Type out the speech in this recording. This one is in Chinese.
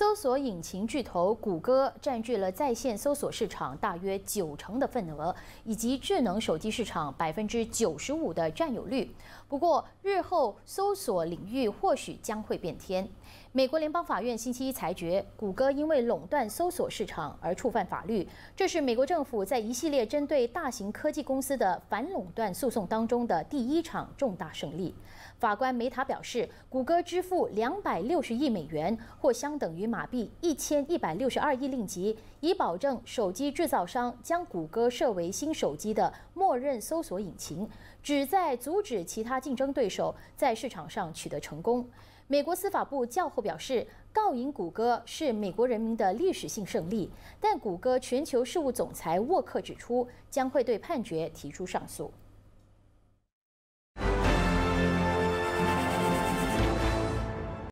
搜索引擎巨头谷歌占据了在线搜索市场大约九成的份额，以及智能手机市场百分之九十五的占有率。不过，日后搜索领域或许将会变天。美国联邦法院星期一裁决，谷歌因为垄断搜索市场而触犯法律。这是美国政府在一系列针对大型科技公司的反垄断诉讼当中的第一场重大胜利。法官梅塔表示，谷歌支付两百六十亿美元，或相等于。马币一千一百六十二亿令吉，以保证手机制造商将谷歌设为新手机的默认搜索引擎，旨在阻止其他竞争对手在市场上取得成功。美国司法部较后表示，告赢谷歌是美国人民的历史性胜利。但谷歌全球事务总裁沃克指出，将会对判决提出上诉。